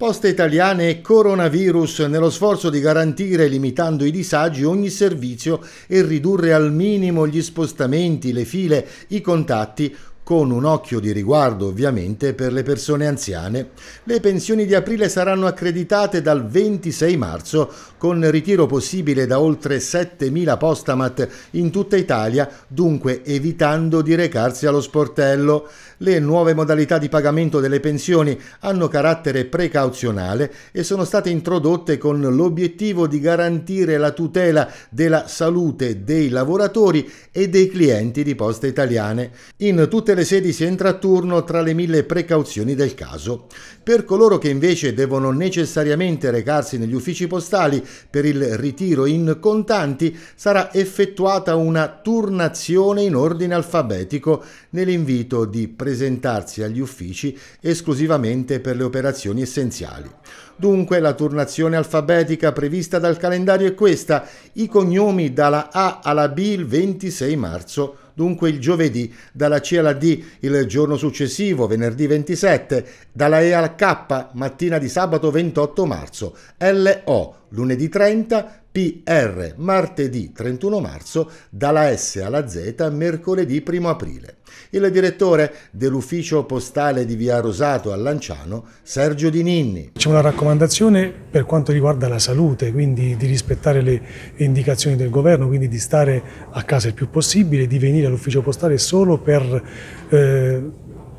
Poste Italiane e Coronavirus nello sforzo di garantire, limitando i disagi, ogni servizio e ridurre al minimo gli spostamenti, le file, i contatti, con un occhio di riguardo ovviamente per le persone anziane, le pensioni di aprile saranno accreditate dal 26 marzo con ritiro possibile da oltre 7.000 postamat in tutta Italia, dunque evitando di recarsi allo sportello. Le nuove modalità di pagamento delle pensioni hanno carattere precauzionale e sono state introdotte con l'obiettivo di garantire la tutela della salute dei lavoratori e dei clienti di poste italiane. In tutte le sedi si entra a turno tra le mille precauzioni del caso. Per coloro che invece devono necessariamente recarsi negli uffici postali per il ritiro in contanti sarà effettuata una turnazione in ordine alfabetico nell'invito di presentarsi agli uffici esclusivamente per le operazioni essenziali. Dunque la turnazione alfabetica prevista dal calendario è questa, i cognomi dalla A alla B il 26 marzo dunque il giovedì, dalla C alla D il giorno successivo, venerdì 27, dalla E al K mattina di sabato 28 marzo, LO lunedì 30, PR martedì 31 marzo, dalla S alla Z mercoledì 1 aprile. Il direttore dell'ufficio postale di Via Rosato a Lanciano, Sergio Di Ninni. C'è una raccomandazione per quanto riguarda la salute, quindi di rispettare le indicazioni del governo, quindi di stare a casa il più possibile, di venire all'ufficio postale solo per eh,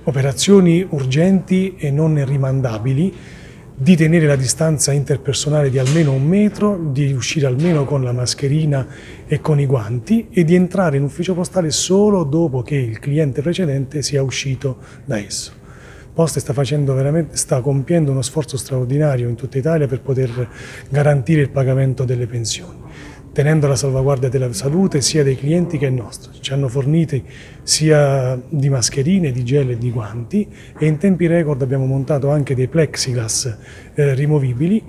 operazioni urgenti e non rimandabili di tenere la distanza interpersonale di almeno un metro, di uscire almeno con la mascherina e con i guanti e di entrare in ufficio postale solo dopo che il cliente precedente sia uscito da esso. Poste sta, sta, compiendo uno sforzo straordinario in tutta Italia per poter garantire il pagamento delle pensioni tenendo la salvaguardia della salute sia dei clienti che nostra. Ci hanno forniti sia di mascherine, di gel e di guanti e in tempi record abbiamo montato anche dei plexiglass eh, rimovibili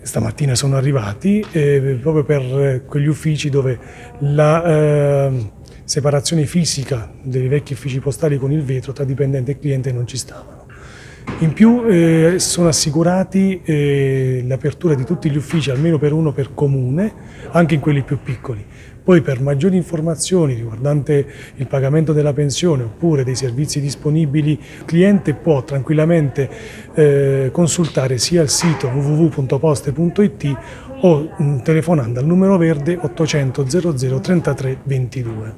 stamattina sono arrivati eh, proprio per eh, quegli uffici dove la eh, separazione fisica dei vecchi uffici postali con il vetro tra dipendente e cliente non ci stavano. In più eh, sono assicurati eh, l'apertura di tutti gli uffici, almeno per uno per comune, anche in quelli più piccoli. Poi per maggiori informazioni riguardante il pagamento della pensione oppure dei servizi disponibili, il cliente può tranquillamente eh, consultare sia il sito www.poste.it o mh, mm, telefonando al numero verde 800 00 33 22.